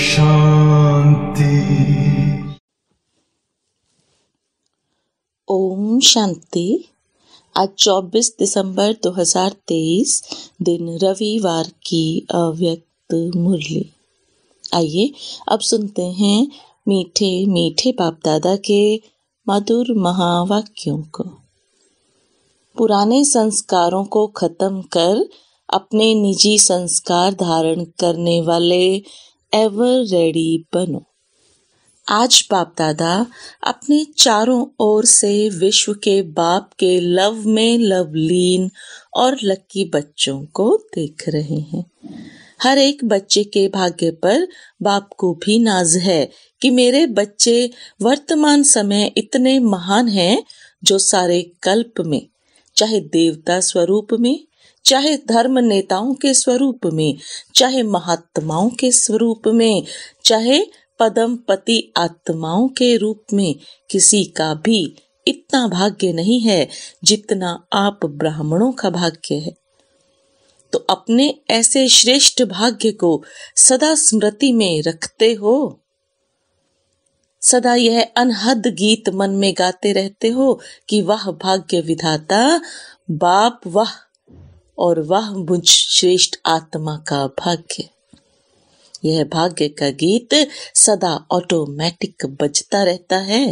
शांति ओम शांति आज 24 दिसंबर 2023 दिन रविवार की अव्यक्त मुरली आइए अब सुनते हैं मीठे मीठे बाप दादा के मधुर महावाक्यों को पुराने संस्कारों को खत्म कर अपने निजी संस्कार धारण करने वाले एवर रेडी बनो आज बाप दादा अपने चारों ओर से विश्व के बाप के लव में लवलीन और लक्की बच्चों को देख रहे हैं हर एक बच्चे के भाग्य पर बाप को भी नाज है कि मेरे बच्चे वर्तमान समय इतने महान हैं जो सारे कल्प में चाहे देवता स्वरूप में चाहे धर्म नेताओं के स्वरूप में चाहे महात्माओं के स्वरूप में चाहे पदम पति आत्माओं के रूप में किसी का भी इतना भाग्य नहीं है जितना आप ब्राह्मणों का भाग्य है तो अपने ऐसे श्रेष्ठ भाग्य को सदा स्मृति में रखते हो सदा यह अनहद गीत मन में गाते रहते हो कि वह भाग्य विधाता बाप वह और वह मुझ श्रेष्ठ आत्मा का भाग्य यह भाग्य का गीत सदा ऑटोमेटिक बजता रहता है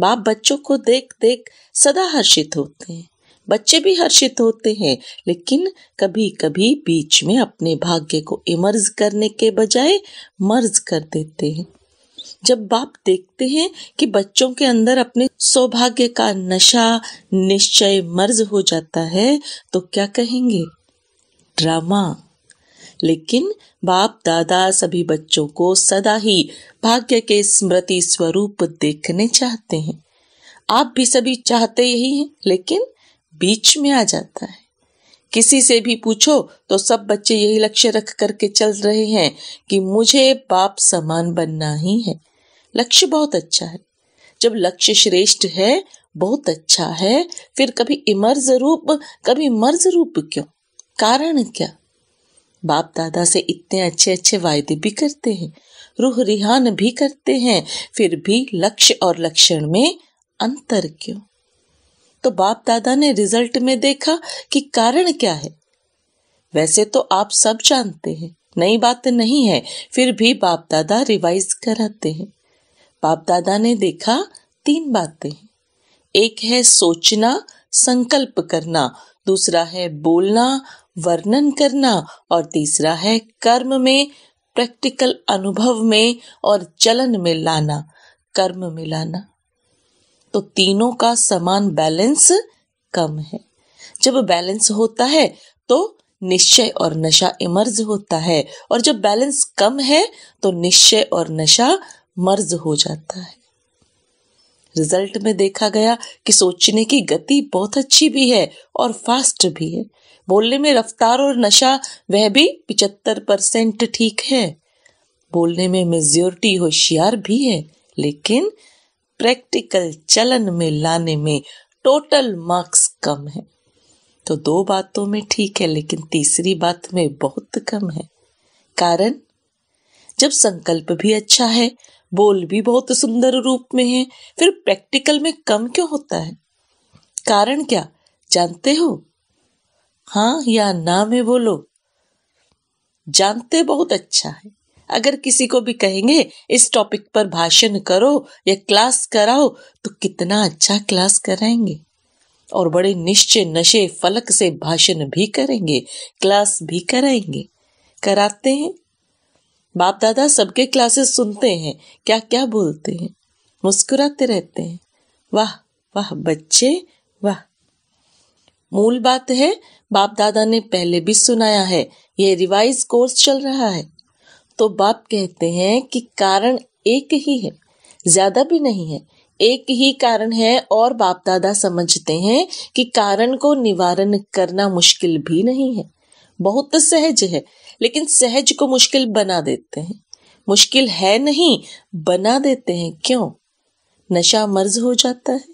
बाप बच्चों को देख देख सदा हर्षित होते हैं बच्चे भी हर्षित होते हैं लेकिन कभी कभी बीच में अपने भाग्य को इमर्ज करने के बजाय मर्ज कर देते हैं जब बाप देखते हैं कि बच्चों के अंदर अपने सौभाग्य का नशा निश्चय मर्ज हो जाता है तो क्या कहेंगे ड्रामा लेकिन बाप दादा सभी बच्चों को सदा ही भाग्य के स्मृति स्वरूप देखने चाहते हैं आप भी सभी चाहते यही हैं लेकिन बीच में आ जाता है किसी से भी पूछो तो सब बच्चे यही लक्ष्य रख करके चल रहे हैं कि मुझे बाप समान बनना ही है लक्ष्य बहुत अच्छा है जब लक्ष्य श्रेष्ठ है बहुत अच्छा है फिर कभी इमर्ज रूप कभी मर्ज रूप क्यों कारण क्या बाप दादा से इतने अच्छे अच्छे वायदे भी करते हैं रूह रिहान भी करते हैं फिर भी लक्ष्य और लक्षण में अंतर क्यों तो बाप दादा ने रिजल्ट में देखा कि कारण क्या है वैसे तो आप सब जानते हैं नई बात नहीं है फिर भी बाप दादा रिवाइज कराते हैं बाप दादा ने देखा तीन बातें एक है सोचना संकल्प करना दूसरा है बोलना वर्णन करना और तीसरा है कर्म में प्रैक्टिकल अनुभव में और चलन में लाना कर्म में लाना तो तीनों का समान बैलेंस कम है जब बैलेंस होता है तो निश्चय और नशा इमर्ज होता है और जब बैलेंस कम है तो निश्चय और नशा मर्ज हो जाता है रिजल्ट में देखा गया कि सोचने की गति बहुत अच्छी भी है और फास्ट भी है बोलने में रफ्तार और नशा वह भी पिचहत्तर परसेंट ठीक है बोलने में मेजोरिटी होशियार भी है लेकिन प्रैक्टिकल चलन में लाने में टोटल मार्क्स कम है तो दो बातों में ठीक है लेकिन तीसरी बात में बहुत कम है कारण जब संकल्प भी अच्छा है बोल भी बहुत सुंदर रूप में है फिर प्रैक्टिकल में कम क्यों होता है कारण क्या जानते हो हाँ या ना में बोलो जानते बहुत अच्छा है अगर किसी को भी कहेंगे इस टॉपिक पर भाषण करो या क्लास कराओ तो कितना अच्छा क्लास कराएंगे और बड़े निश्चय नशे फलक से भाषण भी करेंगे क्लास भी कराएंगे कराते हैं बाप दादा सबके क्लासेस सुनते हैं क्या क्या बोलते हैं मुस्कुराते रहते हैं वाह वाह बच्चे वाह मूल बात है बाप दादा ने पहले भी सुनाया है ये रिवाइज कोर्स चल रहा है तो बाप कहते हैं कि कारण एक ही है ज्यादा भी नहीं है एक ही कारण है और बाप दादा समझते हैं कि कारण को निवारण करना मुश्किल भी नहीं है बहुत सहज है लेकिन सहज को मुश्किल बना देते हैं मुश्किल है नहीं बना देते हैं क्यों नशा मर्ज हो जाता है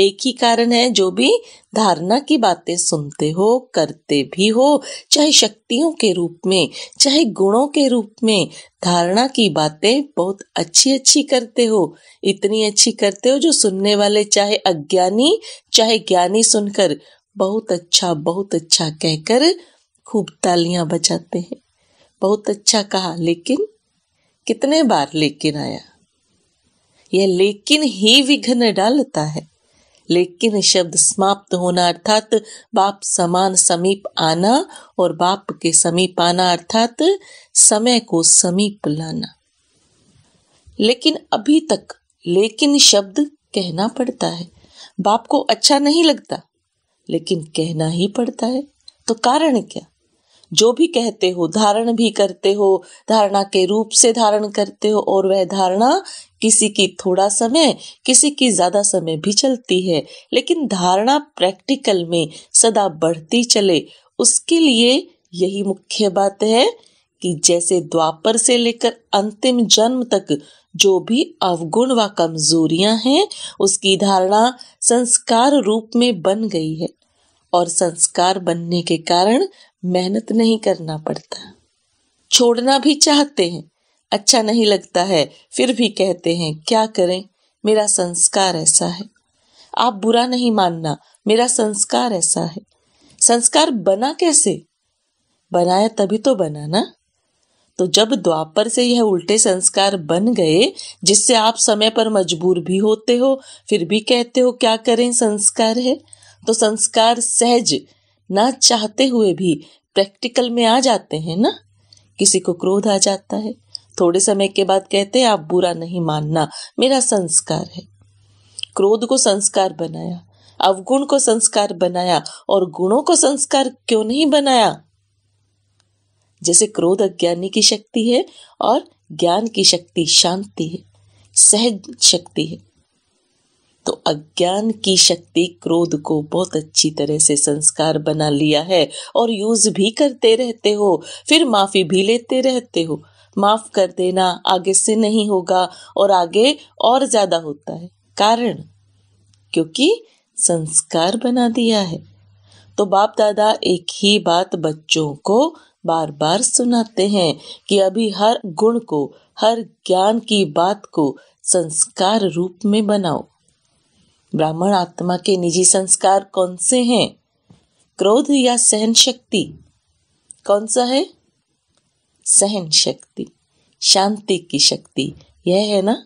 एक ही कारण है जो भी धारणा की बातें सुनते हो करते भी हो चाहे शक्तियों के रूप में चाहे गुणों के रूप में धारणा की बातें बहुत अच्छी अच्छी करते हो इतनी अच्छी करते हो जो सुनने वाले चाहे अज्ञानी चाहे ज्ञानी सुनकर बहुत अच्छा बहुत अच्छा कहकर खूब तालियां बजाते हैं बहुत अच्छा कहा लेकिन कितने बार लेकिन आया यह लेकिन ही विघ्न डालता है लेकिन शब्द समाप्त होना अर्थात बाप समान समीप आना और बाप के समीप आना अर्थात समय को समीप लाना लेकिन अभी तक लेकिन शब्द कहना पड़ता है बाप को अच्छा नहीं लगता लेकिन कहना ही पड़ता है तो कारण क्या जो भी कहते हो धारण भी करते हो धारणा के रूप से धारण करते हो और वह धारणा किसी की थोड़ा समय किसी की ज्यादा समय भी चलती है लेकिन धारणा प्रैक्टिकल में सदा बढ़ती चले उसके लिए यही मुख्य बात है कि जैसे द्वापर से लेकर अंतिम जन्म तक जो भी अवगुण व कमजोरियां हैं उसकी धारणा संस्कार रूप में बन गई है और संस्कार बनने के कारण मेहनत नहीं करना पड़ता छोड़ना भी चाहते हैं अच्छा नहीं लगता है फिर भी कहते हैं क्या करें मेरा संस्कार ऐसा है आप बुरा नहीं मानना मेरा संस्कार ऐसा है संस्कार बना कैसे बनाया तभी तो बना ना तो जब द्वापर से यह उल्टे संस्कार बन गए जिससे आप समय पर मजबूर भी होते हो फिर भी कहते हो क्या करें संस्कार है तो संस्कार सहज ना चाहते हुए भी प्रैक्टिकल में आ जाते हैं ना किसी को क्रोध आ जाता है थोड़े समय के बाद कहते हैं आप बुरा नहीं मानना मेरा संस्कार है क्रोध को संस्कार बनाया अवगुण को संस्कार बनाया और गुणों को संस्कार क्यों नहीं बनाया जैसे क्रोध अज्ञानी की शक्ति है और ज्ञान की शक्ति शांति है सहज शक्ति है तो अज्ञान की शक्ति क्रोध को बहुत अच्छी तरह से संस्कार बना लिया है और यूज भी करते रहते हो फिर माफी भी लेते रहते हो माफ कर देना आगे से नहीं होगा और आगे और ज्यादा होता है कारण क्योंकि संस्कार बना दिया है तो बाप दादा एक ही बात बच्चों को बार बार सुनाते हैं कि अभी हर गुण को हर ज्ञान की बात को संस्कार रूप में बनाओ ब्राह्मण आत्मा के निजी संस्कार कौन से हैं क्रोध या सहन शक्ति कौन सा है सहन शक्ति शांति की शक्ति यह है ना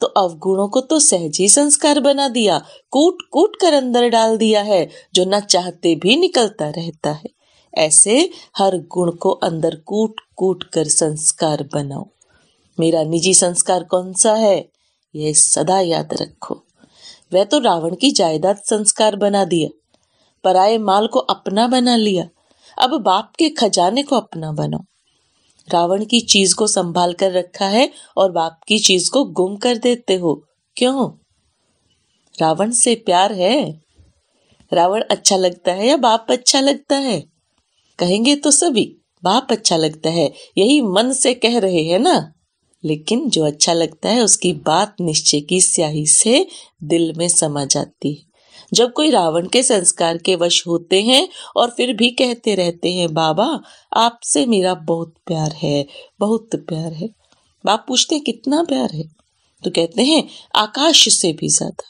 तो अवगुणों को तो सहज ही संस्कार बना दिया कूट कूट कर अंदर डाल दिया है जो ना चाहते भी निकलता रहता है ऐसे हर गुण को अंदर कूट कूट कर संस्कार बनाओ मेरा निजी संस्कार कौन सा है यह सदा याद रखो वह तो रावण की जायदाद संस्कार बना दिया पराये माल को अपना बना लिया अब बाप के खजाने को अपना बनाओ रावण की चीज को संभाल कर रखा है और बाप की चीज को गुम कर देते हो क्यों रावण से प्यार है रावण अच्छा लगता है या बाप अच्छा लगता है कहेंगे तो सभी बाप अच्छा लगता है यही मन से कह रहे हैं ना लेकिन जो अच्छा लगता है उसकी बात निश्चय की स्याही से दिल में समा जाती है जब कोई रावण के संस्कार के वश होते हैं और फिर भी कहते रहते हैं बाबा आपसे मेरा बहुत प्यार है बहुत प्यार है बाप पूछते कितना प्यार है तो कहते हैं आकाश से भी ज्यादा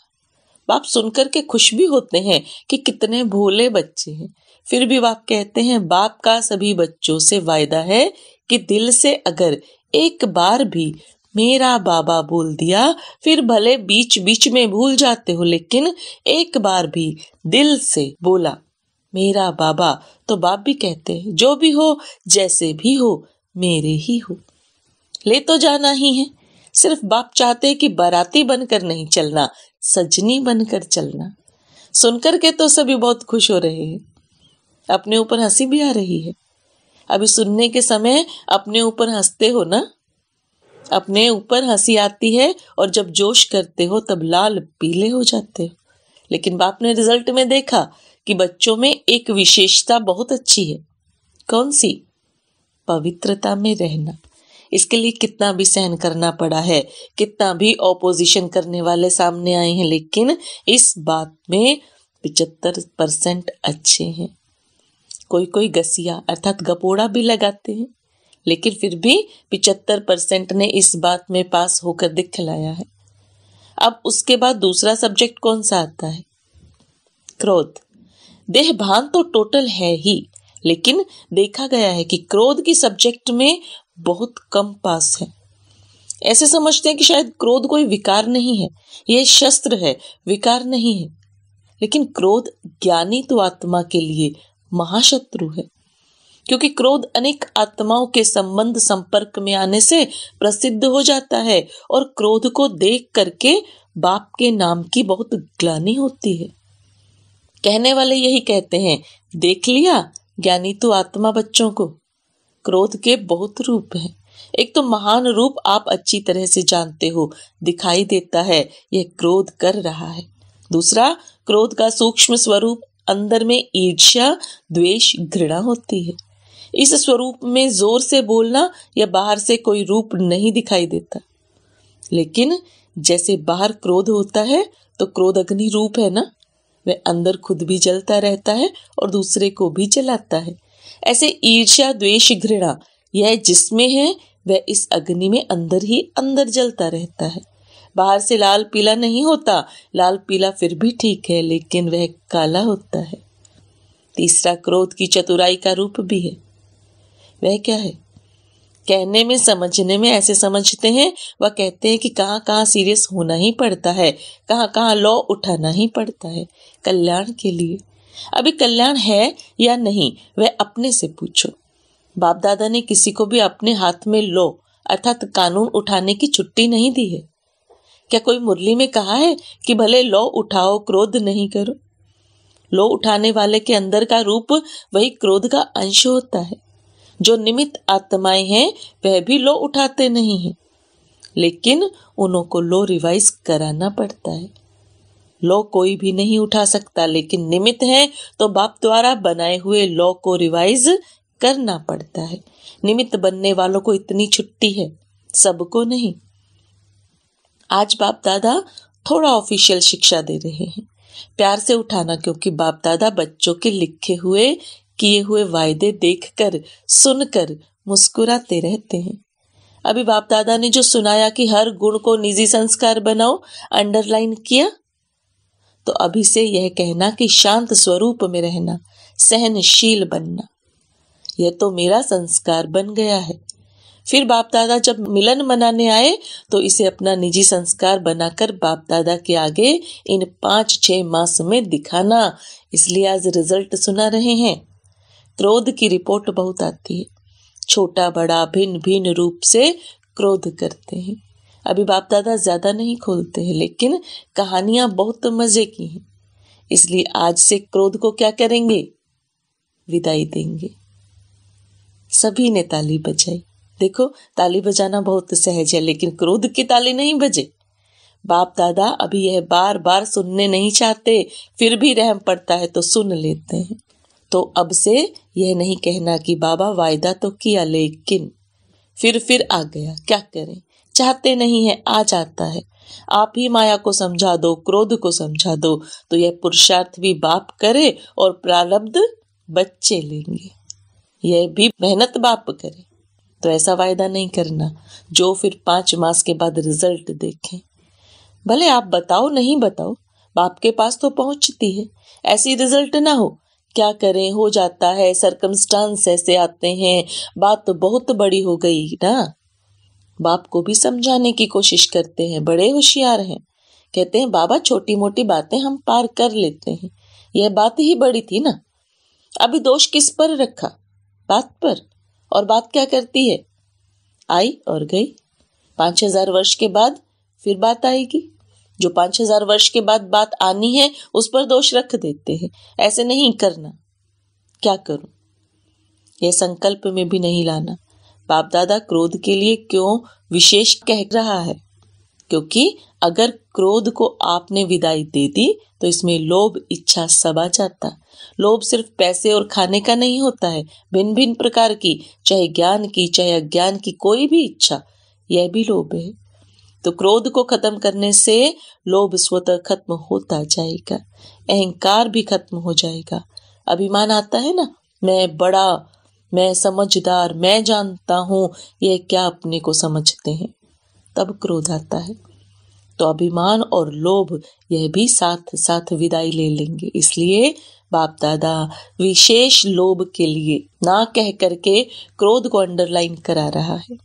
बाप सुनकर के खुश भी होते हैं कि कितने भोले बच्चे हैं फिर भी बाप कहते हैं बाप का सभी बच्चों से वायदा है कि दिल से अगर एक बार भी मेरा बाबा बोल दिया फिर भले बीच बीच में भूल जाते हो लेकिन एक बार भी दिल से बोला मेरा बाबा तो बाप भी कहते हैं जो भी हो जैसे भी हो मेरे ही हो ले तो जाना ही है सिर्फ बाप चाहते कि बाराती बनकर नहीं चलना सजनी बनकर चलना सुनकर के तो सभी बहुत खुश हो रहे हैं अपने ऊपर हंसी भी आ रही है अभी सुनने के समय अपने ऊपर हंसते हो ना अपने ऊपर हंसी आती है और जब जोश करते हो तब लाल पीले हो जाते हो लेकिन बाप ने रिजल्ट में देखा कि बच्चों में एक विशेषता बहुत अच्छी है कौन सी पवित्रता में रहना इसके लिए कितना भी सहन करना पड़ा है कितना भी ऑपोजिशन करने वाले सामने आए हैं लेकिन इस बात में पिचहत्तर परसेंट अच्छे हैं कोई कोई गसिया अर्थात गपोड़ा भी लगाते हैं लेकिन फिर भी पिचहत्तर परसेंट ने इस बात में पास होकर दिखलाया है अब उसके बाद दूसरा सब्जेक्ट कौन सा आता है क्रोध देह भान तो टोटल है ही लेकिन देखा गया है कि क्रोध की सब्जेक्ट में बहुत कम पास है ऐसे समझते हैं कि शायद क्रोध कोई विकार नहीं है यह शस्त्र है विकार नहीं है लेकिन क्रोध ज्ञानी तो आत्मा के लिए महाशत्रु है क्योंकि क्रोध अनेक आत्माओं के संबंध संपर्क में आने से प्रसिद्ध हो जाता है और क्रोध को देख करके बाप के नाम की बहुत ग्लानी होती है कहने वाले यही कहते हैं देख लिया ज्ञानी तो आत्मा बच्चों को क्रोध के बहुत रूप हैं एक तो महान रूप आप अच्छी तरह से जानते हो दिखाई देता है यह क्रोध कर रहा है दूसरा क्रोध का सूक्ष्म स्वरूप अंदर में ईर्ष्या द्वेष घृणा होती है इस स्वरूप में जोर से बोलना या बाहर से कोई रूप नहीं दिखाई देता लेकिन जैसे बाहर क्रोध होता है तो क्रोध अग्नि रूप है ना वह अंदर खुद भी जलता रहता है और दूसरे को भी जलाता है ऐसे ईर्ष्या द्वेष घृणा यह जिसमें है वह इस अग्नि में अंदर ही अंदर जलता रहता है बाहर से लाल पीला नहीं होता लाल पीला फिर भी ठीक है लेकिन वह काला होता है तीसरा क्रोध की चतुराई का रूप भी है वह क्या है कहने में समझने में ऐसे समझते हैं वह कहते हैं कि कहाँ कहाँ सीरियस होना ही पड़ता है कहाँ कहाँ लॉ उठाना ही पड़ता है कल्याण के लिए अभी कल्याण है या नहीं वह अपने से पूछो बाप दादा ने किसी को भी अपने हाथ में लो अर्थात कानून उठाने की छुट्टी नहीं दी है क्या कोई मुरली में कहा है कि भले लो उठाओ क्रोध नहीं करो लो उठाने वाले के अंदर का रूप वही क्रोध का अंश होता है जो निमित आत्माएं हैं वह भी लो उठाते नहीं हैं लेकिन उन्हों को लो रिवाइज कराना पड़ता है लो कोई भी नहीं उठा सकता लेकिन निमित्त है तो बाप द्वारा बनाए हुए लॉ को रिवाइज करना पड़ता है निमित्त बनने वालों को इतनी छुट्टी है सबको नहीं आज बाप दादा थोड़ा ऑफिशियल शिक्षा दे रहे हैं प्यार से उठाना क्योंकि बाप दादा बच्चों के लिखे हुए किए हुए वायदे देखकर सुनकर मुस्कुराते रहते हैं अभी बाप दादा ने जो सुनाया कि हर गुण को निजी संस्कार बनाओ अंडरलाइन किया तो अभी से यह कहना कि शांत स्वरूप में रहना सहनशील बनना यह तो मेरा संस्कार बन गया है फिर बाप दादा जब मिलन मनाने आए तो इसे अपना निजी संस्कार बनाकर बाप दादा के आगे इन पांच छह मास में दिखाना इसलिए आज रिजल्ट सुना रहे हैं क्रोध की रिपोर्ट बहुत आती है छोटा बड़ा भिन्न भिन्न रूप से क्रोध करते हैं अभी बाप दादा ज़्यादा नहीं खोलते हैं लेकिन कहानियां बहुत मज़े की हैं इसलिए आज से क्रोध को क्या करेंगे विदाई देंगे सभी ने ताली बजाई देखो ताली बजाना बहुत सहज है लेकिन क्रोध की ताली नहीं बजे बाप दादा अभी यह बार बार सुनने नहीं चाहते फिर भी रहम पड़ता है तो सुन लेते हैं तो अब से यह नहीं कहना कि बाबा वायदा तो किया लेकिन फिर फिर आ गया क्या करें चाहते नहीं है आ जाता है आप ही माया को समझा दो क्रोध को समझा दो तो यह पुरुषार्थ भी बाप करे और प्रारब्ध बच्चे लेंगे यह भी मेहनत बाप करे तो ऐसा वायदा नहीं करना जो फिर पांच मास के बाद रिजल्ट देखें भले आप बताओ नहीं बताओ बाप के पास तो पहुंचती है ऐसी रिजल्ट ना हो क्या करें हो जाता है सरकमस्टांस ऐसे आते हैं बात तो बहुत बड़ी हो गई ना बाप को भी समझाने की कोशिश करते हैं बड़े होशियार हैं कहते हैं बाबा छोटी मोटी बातें हम पार कर लेते हैं यह बात ही बड़ी थी ना अभी दोष किस पर रखा बात पर और बात क्या करती है आई और गई पांच हजार वर्ष के बाद फिर बात आएगी जो पांच हजार वर्ष के बाद बात आनी है उस पर दोष रख देते हैं ऐसे नहीं करना क्या करूं यह संकल्प में भी नहीं लाना बाप दादा क्रोध के लिए क्यों विशेष कह रहा है क्योंकि अगर क्रोध को आपने विदाई दे दी तो इसमें लोभ इच्छा सब आ जाता लोभ सिर्फ पैसे और खाने का नहीं होता है भिन्न भिन्न प्रकार की चाहे ज्ञान की चाहे अज्ञान की कोई भी इच्छा यह भी लोभ है तो क्रोध को खत्म करने से लोभ स्वतः खत्म होता जाएगा अहंकार भी खत्म हो जाएगा अभिमान आता है ना मैं बड़ा मैं समझदार मैं जानता हूं ये क्या अपने को समझते हैं तब क्रोध आता है तो अभिमान और लोभ यह भी साथ साथ विदाई ले लेंगे इसलिए बाप दादा विशेष लोभ के लिए ना कह करके क्रोध को अंडरलाइन करा रहा है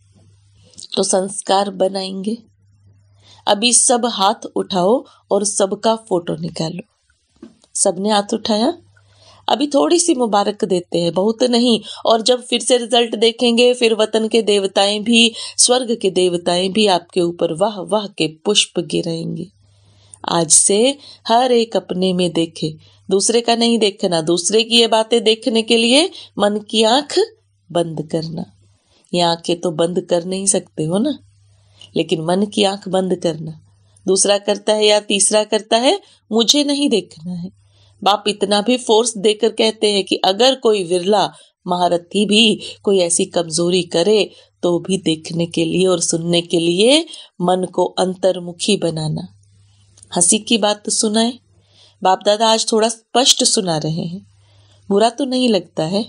तो संस्कार बनाएंगे अभी सब हाथ उठाओ और सबका फोटो निकालो सबने हाथ उठाया अभी थोड़ी सी मुबारक देते हैं बहुत नहीं और जब फिर से रिजल्ट देखेंगे फिर वतन के देवताएं भी स्वर्ग के देवताएं भी आपके ऊपर वाह वाह के पुष्प गिरेंगे आज से हर एक अपने में देखे दूसरे का नहीं देखना दूसरे की ये बातें देखने के लिए मन की आंख बंद करना ये आंखें तो बंद कर नहीं सकते हो ना लेकिन मन की आंख बंद करना दूसरा करता है या तीसरा करता है मुझे नहीं देखना है बाप इतना भी फोर्स देकर कहते हैं कि अगर कोई विरला महारथी भी कोई ऐसी कमजोरी करे तो भी देखने के लिए और सुनने के लिए मन को अंतर्मुखी बनाना हंसी की बात तो सुनाए बाप दादा आज थोड़ा स्पष्ट सुना रहे हैं बुरा तो नहीं लगता है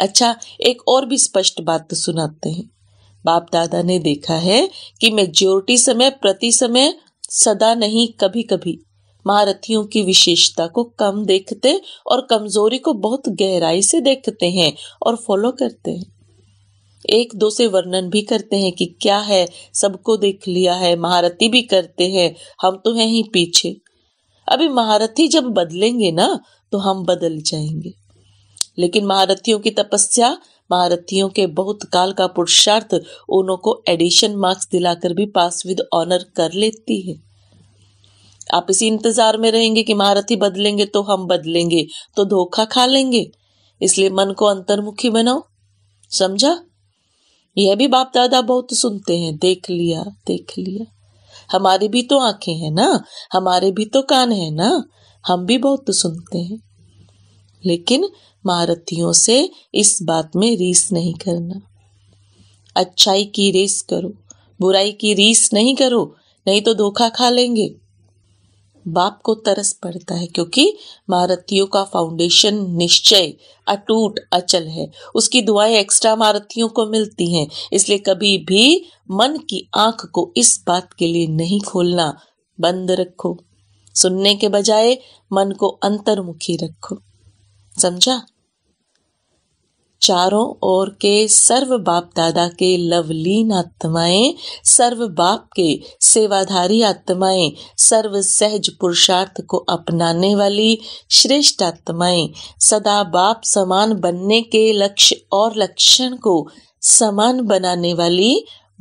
अच्छा एक और भी स्पष्ट बात तो सुनाते हैं बाप दादा ने देखा है कि मेजोरिटी समय प्रति समय सदा नहीं कभी कभी महारथियों की विशेषता को कम देखते और कमजोरी को बहुत गहराई से देखते हैं और फॉलो करते हैं एक दो से वर्णन भी करते हैं कि क्या है सबको देख लिया है महारथी भी करते हैं हम तो हैं ही पीछे अभी महारथी जब बदलेंगे ना तो हम बदल जाएंगे लेकिन महारथियों की तपस्या महारथियों के बहुत काल का पुरुषार्थ उन को एडिशन मार्क्स दिलाकर भी पास विद ऑनर कर लेती है आप इसी इंतजार में रहेंगे कि महारथी बदलेंगे तो हम बदलेंगे तो धोखा खा लेंगे इसलिए मन को अंतर्मुखी बनाओ समझा यह भी बाप दादा बहुत सुनते हैं देख लिया देख लिया हमारी भी तो आंखें हैं ना हमारे भी तो कान है ना हम भी बहुत सुनते हैं लेकिन महारथियों से इस बात में रीस नहीं करना अच्छाई की रीस करो बुराई की रीस नहीं करो नहीं तो धोखा खा लेंगे बाप को तरस पड़ता है क्योंकि महारथियों का फाउंडेशन निश्चय अटूट अचल है उसकी दुआएं एक्स्ट्रा महारथियों को मिलती हैं इसलिए कभी भी मन की आंख को इस बात के लिए नहीं खोलना बंद रखो सुनने के बजाय मन को अंतर्मुखी रखो समझा चारों ओर के सर्व बाप दादा के लवलीन आत्माएं सर्व बाप के सेवाधारी आत्माएं सर्व सहज पुरुषार्थ को अपनाने वाली श्रेष्ठ आत्माएं सदा बाप समान बनने के लक्ष्य और लक्षण को समान बनाने वाली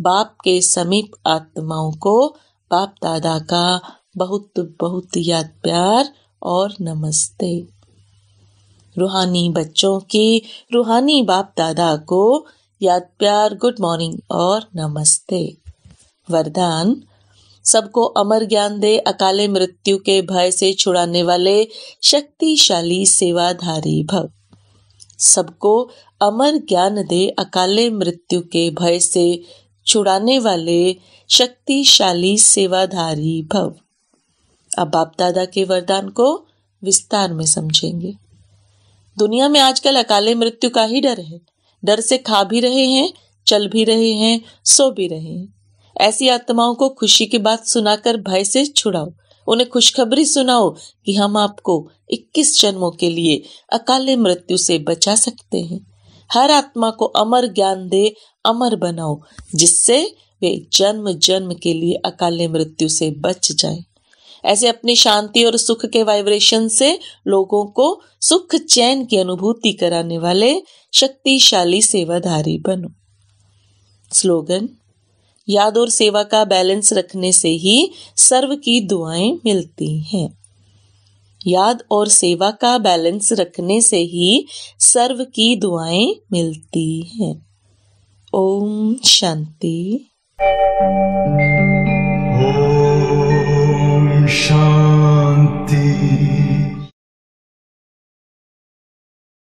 बाप के समीप आत्माओं को बाप दादा का बहुत बहुत याद प्यार और नमस्ते रूहानी बच्चों के रूहानी बाप दादा को याद प्यार गुड मॉर्निंग और नमस्ते वरदान सबको अमर ज्ञान दे अकाले मृत्यु के भय से छुड़ाने वाले शक्तिशाली सेवाधारी भव सबको अमर ज्ञान दे अकाले मृत्यु के भय से छुड़ाने वाले शक्तिशाली सेवाधारी भव अब बाप दादा के वरदान को विस्तार में समझेंगे दुनिया में आजकल अकाले मृत्यु का ही डर है डर से खा भी रहे हैं चल भी रहे हैं सो भी रहे हैं ऐसी आत्माओं को खुशी की बात सुनाकर भय से छुड़ाओ उन्हें खुशखबरी सुनाओ कि हम आपको 21 जन्मों के लिए अकाले मृत्यु से बचा सकते हैं हर आत्मा को अमर ज्ञान दे अमर बनाओ जिससे वे जन्म जन्म के लिए अकाले मृत्यु से बच जाएं। ऐसे अपनी शांति और सुख के वाइब्रेशन से लोगों को सुख चैन की अनुभूति कराने वाले शक्तिशाली सेवाधारी बनो स्लोगन याद और सेवा का बैलेंस रखने से ही सर्व की दुआएं मिलती हैं याद और सेवा का बैलेंस रखने से ही सर्व की दुआएं मिलती हैं ओम शांति शान्ति